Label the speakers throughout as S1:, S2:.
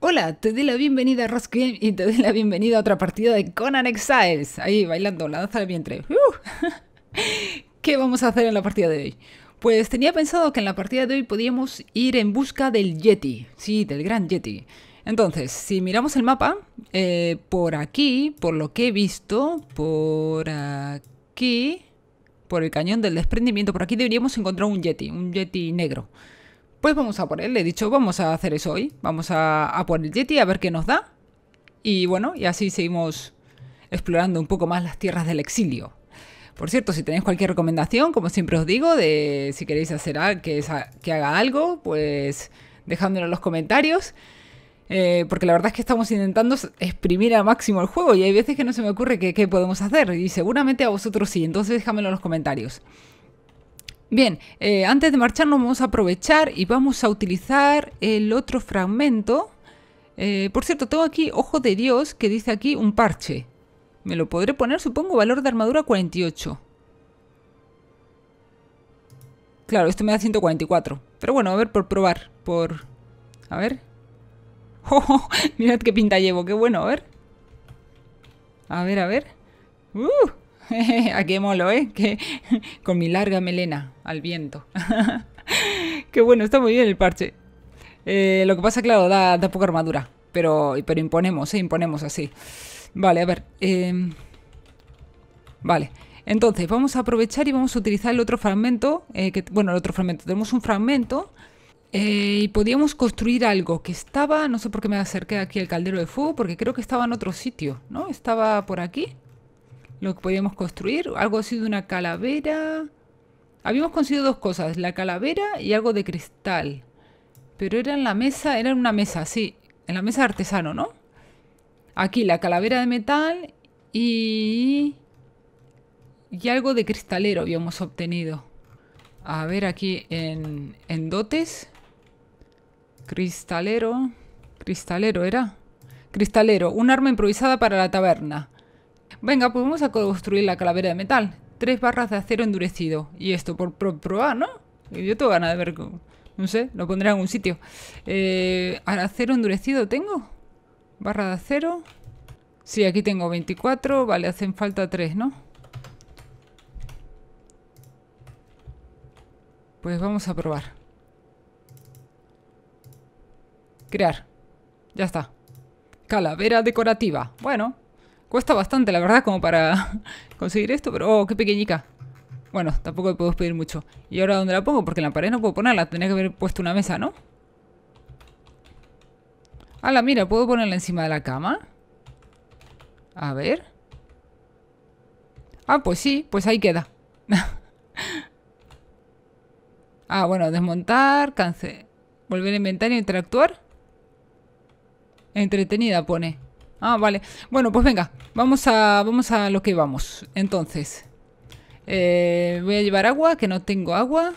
S1: Hola, te doy la bienvenida a y te doy la bienvenida a otra partida de Conan Exiles. Ahí bailando la danza del vientre. Uh. ¿Qué vamos a hacer en la partida de hoy? Pues tenía pensado que en la partida de hoy podíamos ir en busca del Yeti. Sí, del gran Yeti. Entonces, si miramos el mapa, eh, por aquí, por lo que he visto, por aquí, por el cañón del desprendimiento, por aquí deberíamos encontrar un Yeti, un Yeti negro. Pues vamos a por él, le he dicho, vamos a hacer eso hoy. Vamos a, a por el Yeti a ver qué nos da. Y bueno, y así seguimos explorando un poco más las tierras del exilio. Por cierto, si tenéis cualquier recomendación, como siempre os digo, de si queréis hacer que, que, haga algo, pues dejádmelo en los comentarios. Eh, porque la verdad es que estamos intentando exprimir al máximo el juego y hay veces que no se me ocurre qué podemos hacer. Y seguramente a vosotros sí, entonces déjamelo en los comentarios. Bien, eh, antes de marcharnos vamos a aprovechar y vamos a utilizar el otro fragmento. Eh, por cierto, tengo aquí Ojo de Dios que dice aquí un parche. Me lo podré poner, supongo, valor de armadura 48. Claro, esto me da 144. Pero bueno, a ver, por probar. Por... A ver. Oh, mirad qué pinta llevo, qué bueno, a ver. A ver, a ver. ¡Uh! molo ¿eh? Que, con mi larga melena al viento. Qué bueno, está muy bien el parche. Eh, lo que pasa, claro, da, da, poca armadura. Pero, pero imponemos, ¿eh? Imponemos así. Vale, a ver. Em, vale. Entonces, vamos a aprovechar y vamos a utilizar el otro fragmento. Eh, que, bueno, el otro fragmento. Tenemos un fragmento eh, y podíamos construir algo que estaba... No sé por qué me acerqué aquí al caldero de fuego, porque creo que estaba en otro sitio, ¿no? Estaba por aquí. Lo que podíamos construir, algo así de una calavera. Habíamos conseguido dos cosas, la calavera y algo de cristal. Pero era en la mesa, era en una mesa, sí. En la mesa de artesano, ¿no? Aquí la calavera de metal y... Y algo de cristalero habíamos obtenido. A ver aquí en, en dotes. Cristalero. Cristalero era. Cristalero, un arma improvisada para la taberna. Venga, pues vamos a construir la calavera de metal. Tres barras de acero endurecido. Y esto por, probar, ¿no? Yo tengo ganas de ver... No sé, lo pondré en algún sitio. Eh, ¿Acero endurecido tengo? Barra de acero. Sí, aquí tengo 24. Vale, hacen falta tres, ¿no? Pues vamos a probar. Crear. Ya está. Calavera decorativa. Bueno, Cuesta bastante, la verdad, como para conseguir esto, pero... ¡Oh, qué pequeñica! Bueno, tampoco puedo pedir mucho. ¿Y ahora dónde la pongo? Porque en la pared no puedo ponerla. Tenía que haber puesto una mesa, ¿no? la mira! ¿Puedo ponerla encima de la cama? A ver... Ah, pues sí, pues ahí queda. ah, bueno, desmontar, cancel Volver inventar inventario, interactuar. Entretenida pone. Ah, vale. Bueno, pues venga, vamos a, vamos a lo que vamos. Entonces, eh, voy a llevar agua, que no tengo agua.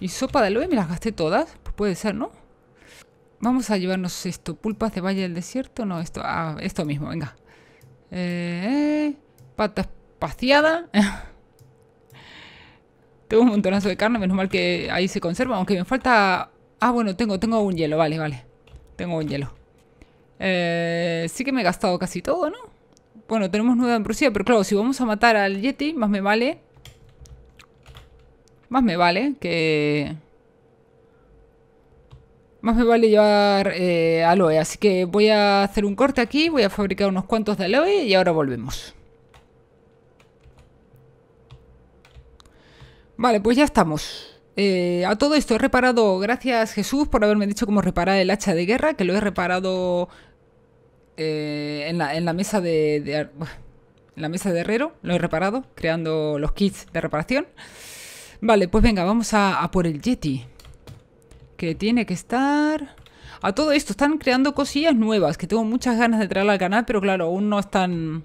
S1: Y sopa de aloe, me las gasté todas. Pues puede ser, ¿no? Vamos a llevarnos esto. Pulpas de valle del desierto. No, esto, ah, esto mismo, venga. Eh, pata espaciada. tengo un montonazo de carne, menos mal que ahí se conserva. Aunque me falta... Ah, bueno, tengo, tengo un hielo, vale, vale. Tengo un hielo. Eh, sí que me he gastado casi todo, ¿no? Bueno, tenemos nueva ambrosía, pero claro, si vamos a matar al Yeti, más me vale... Más me vale que... Más me vale llevar eh, aloe, así que voy a hacer un corte aquí, voy a fabricar unos cuantos de aloe y ahora volvemos. Vale, pues ya estamos. Eh, a todo esto he reparado, gracias Jesús por haberme dicho cómo reparar el hacha de guerra, que lo he reparado eh, en, la, mesa de, en la mesa de herrero, lo he reparado, creando los kits de reparación. Vale, pues venga, vamos a, a por el Yeti. Que tiene que estar... A todo esto, están creando cosillas nuevas que tengo muchas ganas de traer al canal, pero claro, aún no están...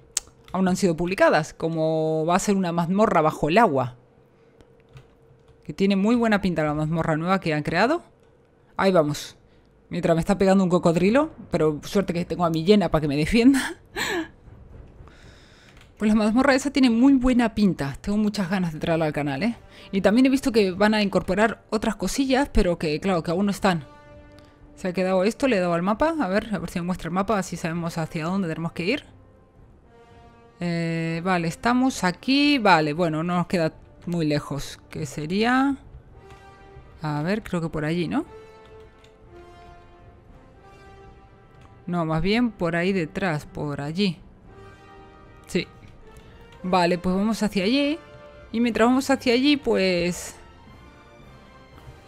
S1: Aún no han sido publicadas, como va a ser una mazmorra bajo el agua. Que tiene muy buena pinta la mazmorra nueva que han creado. Ahí vamos. Mientras me está pegando un cocodrilo. Pero suerte que tengo a mi llena para que me defienda. Pues la mazmorra esa tiene muy buena pinta. Tengo muchas ganas de entrar al canal, ¿eh? Y también he visto que van a incorporar otras cosillas, pero que, claro, que aún no están. Se ha quedado esto, le he dado al mapa. A ver, a ver si me muestra el mapa, así sabemos hacia dónde tenemos que ir. Eh, vale, estamos aquí. Vale, bueno, no nos queda muy lejos. Que sería... A ver, creo que por allí, ¿no? No, más bien por ahí detrás, por allí. Sí. Vale, pues vamos hacia allí. Y mientras vamos hacia allí, pues...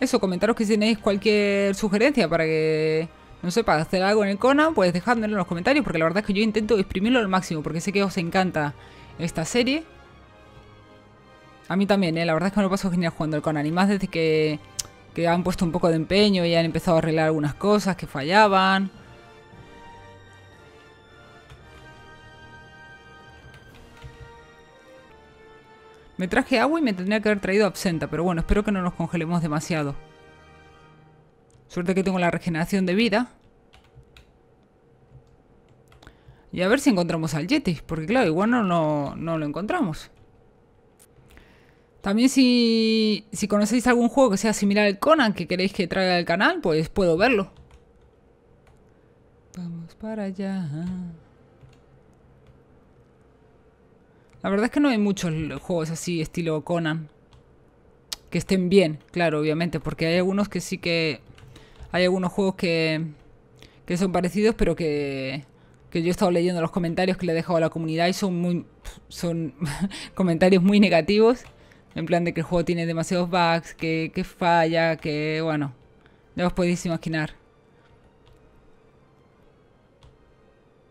S1: Eso, comentaros que si tenéis cualquier sugerencia para que... No sé, para hacer algo en el Conan, pues dejadmelo en los comentarios, porque la verdad es que yo intento exprimirlo al máximo, porque sé que os encanta esta serie. A mí también, ¿eh? la verdad es que me lo paso genial jugando el Conan, y más desde que, que han puesto un poco de empeño y han empezado a arreglar algunas cosas que fallaban. Me traje agua y me tendría que haber traído absenta, pero bueno, espero que no nos congelemos demasiado. Suerte que tengo la regeneración de vida. Y a ver si encontramos al Yeti, porque claro, igual no, no, lo encontramos. También si, si conocéis algún juego que sea similar al Conan que queréis que traiga al canal, pues puedo verlo. Vamos para allá. La verdad es que no hay muchos juegos así, estilo Conan. Que estén bien, claro, obviamente. Porque hay algunos que sí que... Hay algunos juegos que... Que son parecidos, pero que... Que yo he estado leyendo los comentarios que le he dejado a la comunidad y son muy... Son comentarios muy negativos. En plan de que el juego tiene demasiados bugs, que, que falla, que... Bueno, ya os podéis imaginar.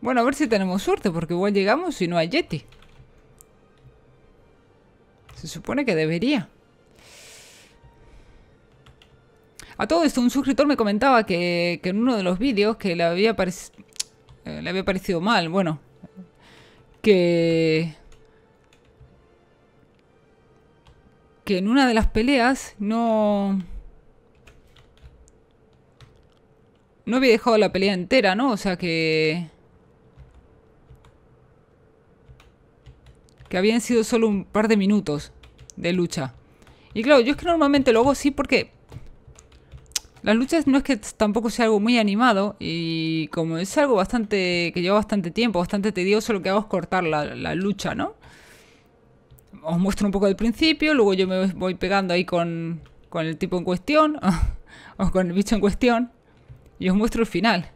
S1: Bueno, a ver si tenemos suerte, porque igual llegamos y no hay Yeti. Se supone que debería. A todo esto, un suscriptor me comentaba que, en uno de los vídeos que le había, eh, le había parecido mal. Bueno, que... Que en una de las peleas no... No había dejado la pelea entera, ¿no? O sea que... Que habían sido solo un par de minutos de lucha. Y claro, yo es que normalmente lo hago así porque las luchas no es que tampoco sea algo muy animado y como es algo bastante que lleva bastante tiempo, bastante tedioso, lo que hago es cortar la, lucha, ¿no? Os muestro un poco del principio, luego yo me voy pegando ahí con, con el tipo en cuestión o con el bicho en cuestión y os muestro el final.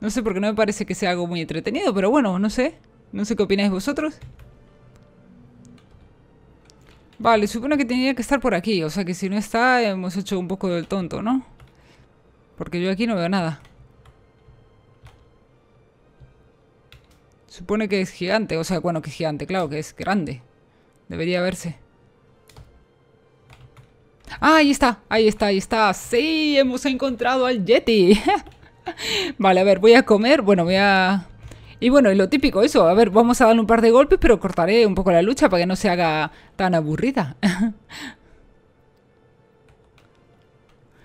S1: No sé porque no me parece que sea algo muy entretenido, pero bueno, no sé. No sé qué opináis vosotros. Vale, supone que tenía que estar por aquí. O sea que si no está, hemos hecho un poco del tonto, ¿no? Porque yo aquí no veo nada. Supone que es gigante. O sea, bueno, que es gigante. Claro, que es grande. Debería verse. ¡Ah, ahí está! Ahí está, ahí está. ¡Sí! Hemos encontrado al Yeti. vale, a ver, voy a comer. Bueno, voy a y bueno, y lo típico, eso. A ver, vamos a darle un par de golpes, pero cortaré un poco la lucha para que no se haga tan aburrida.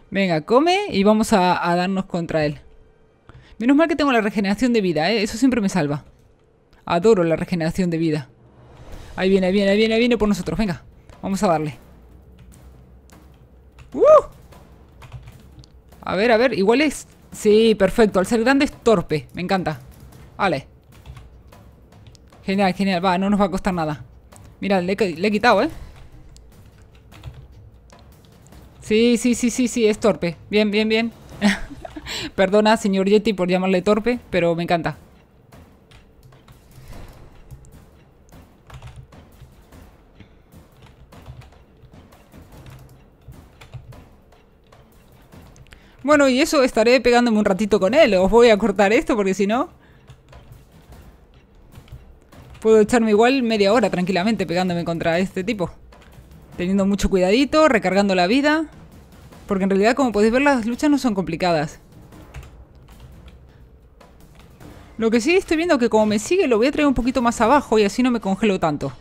S1: Venga, come y vamos a, darnos contra él. Menos mal que tengo la regeneración de vida, ¿eh? Eso siempre me salva. Adoro la regeneración de vida. Ahí viene, ahí viene, ahí viene, ahí viene por nosotros. Venga, vamos a darle. ¡Uh! A ver, a ver, igual es... Sí, perfecto. Al ser grande es torpe. Me encanta. Vale. Genial, genial. Va, no nos va a costar nada. Mira, le, le he quitado, ¿eh? Sí, sí, sí, sí, sí, es torpe. Bien, bien, bien. Perdona, señor Yeti, por llamarle torpe, pero me encanta. Bueno, y eso estaré pegándome un ratito con él. Os voy a cortar esto porque si no... Puedo echarme igual media hora tranquilamente pegándome contra este tipo. Teniendo mucho cuidadito, recargando la vida. Porque en realidad, como podéis ver, las luchas no son complicadas. Lo que sí estoy viendo es que como me sigue lo voy a traer un poquito más abajo y así no me congelo tanto.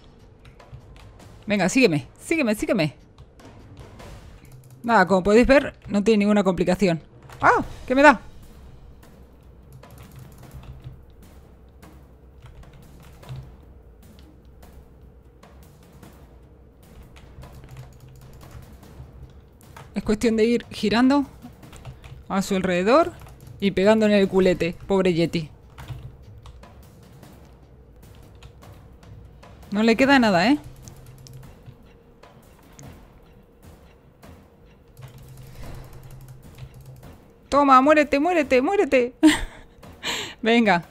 S1: Venga, sígueme, sígueme, sígueme. Nada, como podéis ver, no tiene ninguna complicación. ¡Ah! ¿Qué me da? Cuestión de ir girando a su alrededor y pegando en el culete. Pobre Yeti. No le queda nada, ¿eh? Toma, muérete, muérete, muérete. Venga.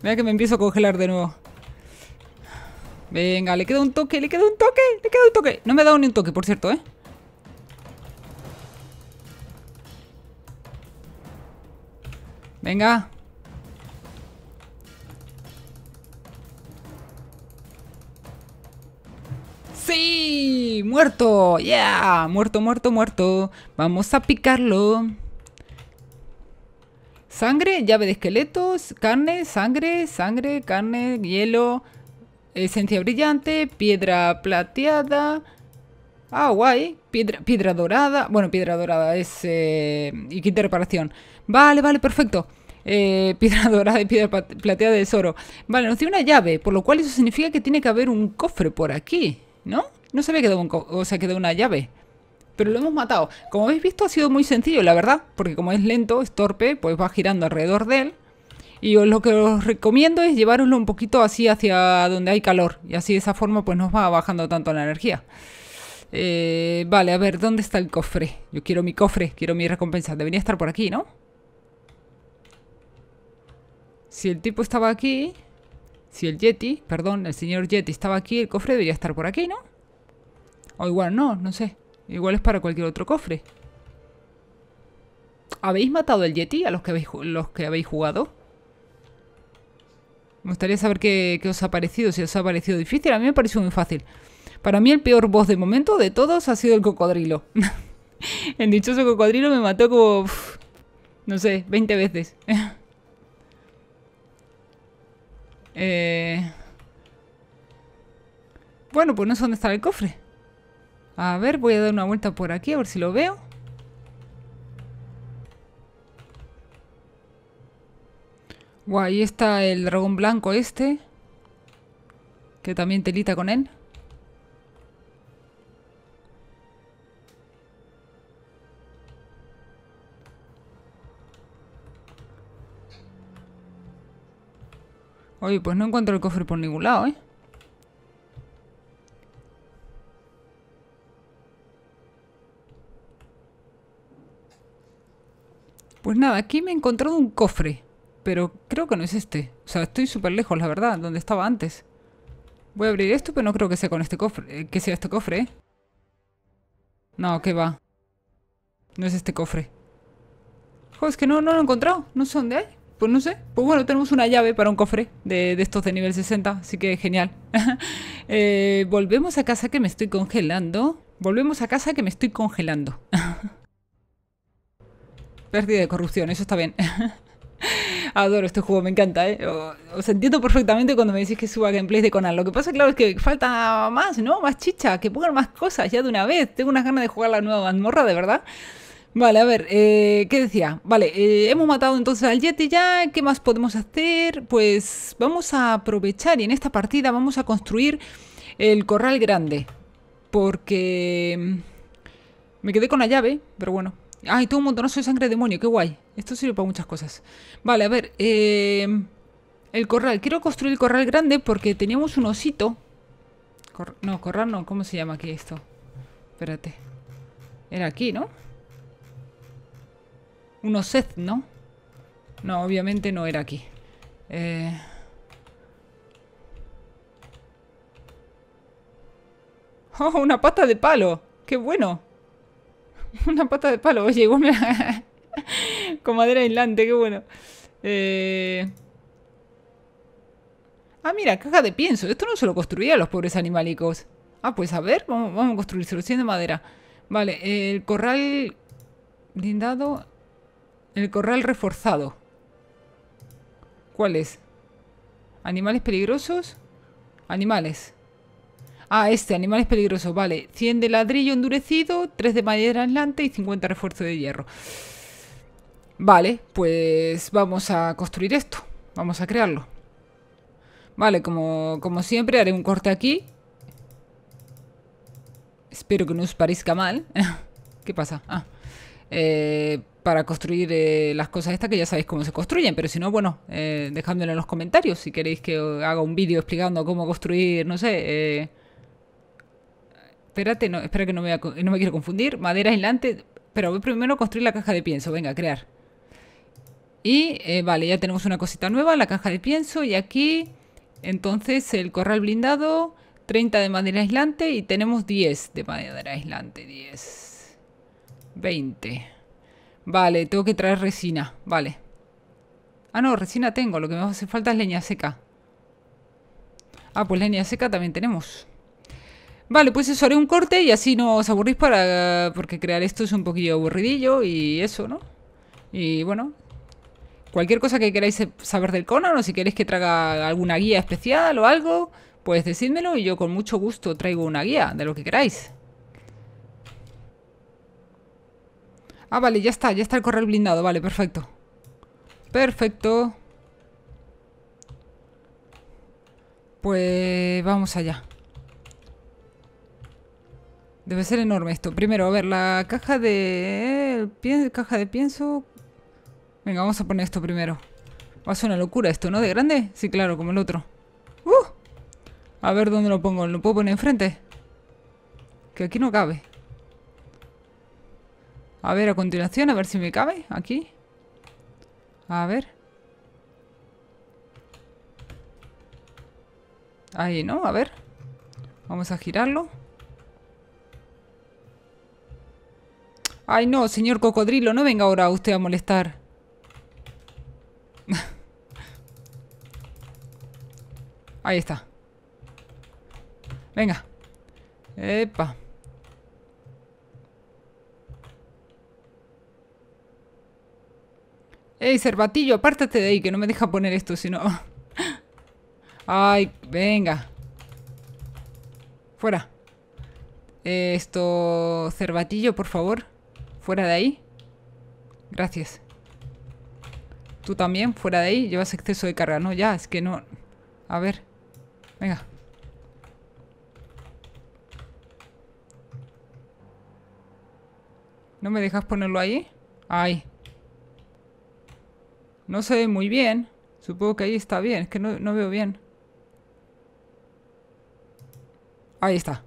S1: Vea que me empiezo a congelar de nuevo. Venga, le queda un toque, le queda un toque, le queda un toque. No me ha dado ni un toque, por cierto, ¿eh? Venga. ¡Sí! ¡Muerto! ya, Muerto, muerto, muerto. Vamos a picarlo. Sangre, llave de esqueletos, carne, sangre, sangre, carne, hielo, Esencia brillante, piedra plateada. Ah, guay. Piedra, piedra dorada. Bueno, piedra dorada es... Eh, y quita reparación. Vale, vale, perfecto. Eh, piedra dorada y piedra plateada de oro. Vale, nos dio una llave, por lo cual eso significa que tiene que haber un cofre por aquí, ¿no? No se había quedado un o sea, quedó una llave. Pero lo hemos matado. Como habéis visto, ha sido muy sencillo, la verdad. Porque como es lento, es torpe, pues va girando alrededor de él. Y lo que os recomiendo es llevaroslo un poquito así hacia donde hay calor. Y así de esa forma pues nos va bajando tanto la energía. Eh, vale, a ver, ¿dónde está el cofre? Yo quiero mi cofre, quiero mi recompensa. Debería estar por aquí, ¿no? Si el tipo estaba aquí... Si el Yeti, perdón, el señor Yeti estaba aquí, el cofre debería estar por aquí, ¿no? O igual no, no sé. Igual es para cualquier otro cofre. ¿Habéis matado el Yeti a los que habéis, los que habéis jugado? Me gustaría saber qué, os ha parecido, si os ha parecido difícil. A mí me parecido muy fácil. Para mí el peor boss de momento de todos ha sido el cocodrilo. el dichoso cocodrilo me mató como... no sé, 20 veces. eh... Bueno, pues no sé dónde está el cofre. A ver, voy a dar una vuelta por aquí a ver si lo veo. Guau, ahí está el dragón blanco este. Que también telita con él. Oye, pues no encuentro el cofre por ningún lado, ¿eh? Pues nada, aquí me he encontrado un cofre. Pero creo que no es este. O sea, estoy súper lejos, la verdad, donde estaba antes. Voy a abrir esto, pero no creo que sea con este cofre. Eh, que sea este cofre, ¿eh? No, que va. No es este cofre. Joder, es que no, no lo he encontrado. No sé dónde hay. Pues no sé. Pues bueno, tenemos una llave para un cofre de, estos de nivel 60. Así que genial. Eh, volvemos a casa que me estoy congelando. Volvemos a casa que me estoy congelando. Pérdida de corrupción, eso está bien. Adoro este juego, me encanta, ¿eh? Os entiendo perfectamente cuando me decís que suba gameplays de Conan. Lo que pasa, claro, es que falta más, ¿no? Más chicha, que pongan más cosas ya de una vez. Tengo unas ganas de jugar la nueva mazmorra, de verdad. Vale, a ver, eh, ¿qué decía? Vale, eh, hemos matado entonces al Yeti ya, ¿qué más podemos hacer? Pues vamos a aprovechar y en esta partida vamos a construir el corral grande. Porque mm, me quedé con la llave, pero bueno, Ay, todo un montonazo de sangre demonio, qué guay. Esto sirve para muchas cosas. Vale, a ver. Eh, el corral. Quiero construir el corral grande porque teníamos un osito. no, corral no. ¿Cómo se llama aquí esto? Espérate. Era aquí, ¿no? Un oset, ¿no? No, obviamente no era aquí. Eh, ¡Oh, una pata de palo! ¡Qué bueno! Una pata de palo, oye, igual me Con madera aislante, qué bueno. Eh, ah, mira, caja de pienso. Esto no se lo construía a los pobres animalicos. Ah, pues a ver, vamos, vamos a construir solución de madera. Vale, el corral blindado. El corral reforzado. ¿Cuál es? ¿Animales peligrosos? Animales. Ah, este animal es peligroso. Vale, 100 de ladrillo endurecido, 3 de madera aislante y 50 refuerzo de hierro. Vale, pues vamos a construir esto. Vamos a crearlo. Vale, como, siempre haré un corte aquí. Espero que no os parezca mal. ¿Qué pasa? Ah, eh, para construir eh, las cosas estas que ya sabéis cómo se construyen, pero si no, bueno, eh, en los comentarios si queréis que haga un vídeo explicando cómo construir, no sé... Eh, espérate, no, espera que no me, quiero confundir, madera aislante, pero voy primero a construir la caja de pienso, venga, crear. Y eh, vale, ya tenemos una cosita nueva, la caja de pienso, y aquí entonces el corral blindado, 30 de madera aislante y tenemos 10 de madera aislante, 10, 20. Vale, tengo que traer resina, vale. Ah, no, resina tengo, lo que me hace falta es leña seca. Ah, pues leña seca también tenemos. Vale, pues eso, haré un corte y así no os aburrís para... Porque crear esto es un poquillo aburridillo y eso, ¿no? Y bueno, cualquier cosa que queráis saber del Conan o si queréis que traiga alguna guía especial o algo, pues decídmelo y yo con mucho gusto traigo una guía de lo que queráis. Ah, vale, ya está, ya está el correo blindado, vale, perfecto. Perfecto. Pues vamos allá. Debe ser enorme esto. Primero, a ver, la caja de... Caja de pienso... Venga, vamos a poner esto primero. Va a ser una locura esto, ¿no? ¿De grande? Sí, claro, como el otro. ¡Uh! A ver dónde lo pongo. ¿Lo puedo poner enfrente? Que aquí no cabe. A ver, a continuación, a ver si me cabe. Aquí. A ver. Ahí, ¿no? A ver. Vamos a girarlo. Ay, no, señor cocodrilo, no venga ahora usted a molestar. Ahí está. Venga. Epa. Ey, cervatillo, apártate de ahí, que no me deja poner esto, sino... Ay, venga. Fuera. Esto... Cervatillo, por favor. Fuera de ahí. Gracias. Tú también, fuera de ahí. Llevas exceso de carga. No, ya, es que no... A ver. Venga. ¿No me dejas ponerlo ahí? Ahí. No se ve muy bien. Supongo que ahí está bien. Es que no, no veo bien. Ahí está.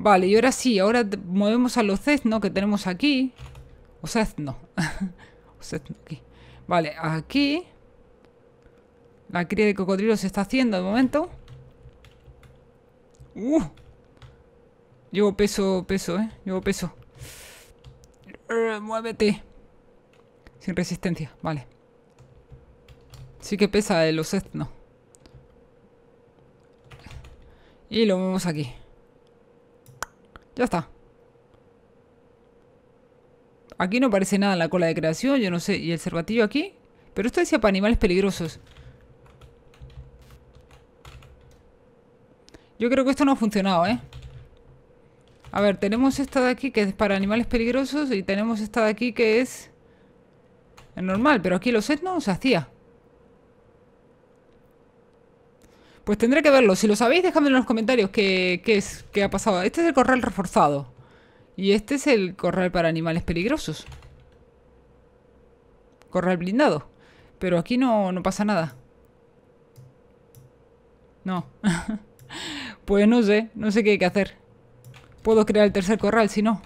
S1: Vale, y ahora sí, ahora movemos a los no que tenemos aquí. O no o aquí. Vale, aquí. La cría de cocodrilo se está haciendo de momento. Uh. Llevo peso, peso, eh. Llevo peso. muévete. Sin resistencia, vale. Sí que pesa el eh, los Y lo movemos aquí. Ya está. Aquí no aparece nada en la cola de creación, yo no sé. ¿Y el cervatillo aquí? Pero esto decía para animales peligrosos. Yo creo que esto no ha funcionado, ¿eh? A ver, tenemos esta de aquí que es para animales peligrosos y tenemos esta de aquí que es... Es normal, pero aquí los etnos se hacía. Pues tendré que verlo. Si lo sabéis, dejadme en los comentarios qué, es, qué ha pasado. Este es el corral reforzado. Y este es el corral para animales peligrosos. Corral blindado. Pero aquí no, no pasa nada. No. pues no sé, no sé qué hay que hacer. Puedo crear el tercer corral, si no.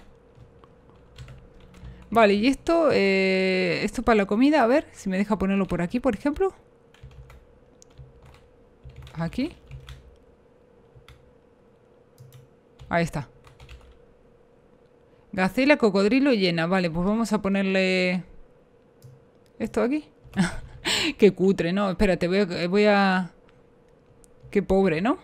S1: Vale, y esto, eh, esto para la comida, a ver, si me deja ponerlo por aquí, por ejemplo. Aquí. Ahí está. Gacela, cocodrilo llena. Vale, pues vamos a ponerle... ¿Esto aquí? Qué cutre, ¿no? Espérate, voy a, eh, voy a... Qué pobre, ¿no?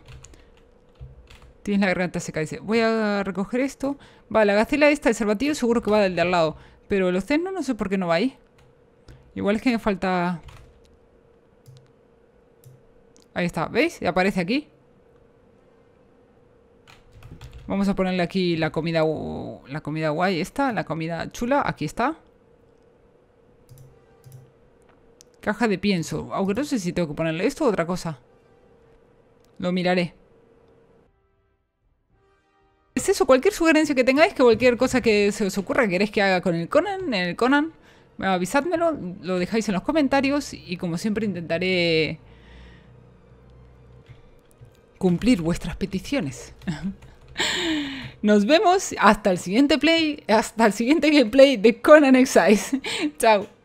S1: Tienes la garganta seca, dice. Voy a recoger esto. Vale, la gacela esta, el salvatillo, seguro que va del de al lado. Pero el océano no sé por qué no va ahí. Igual es que me falta... Ahí está, ¿veis? Aparece aquí. Vamos a ponerle aquí la comida la comida guay esta, la comida chula, aquí está. Caja de pienso, aunque no sé si tengo que ponerle esto o otra cosa. Lo miraré. Es eso, cualquier sugerencia que tengáis, que cualquier cosa que se os ocurra queréis que haga con el Conan, en el Conan, avisadmelo, lo dejáis en los comentarios y como siempre intentaré cumplir vuestras peticiones. Nos vemos hasta el siguiente play, hasta el siguiente gameplay de Conan Exiles. Chao.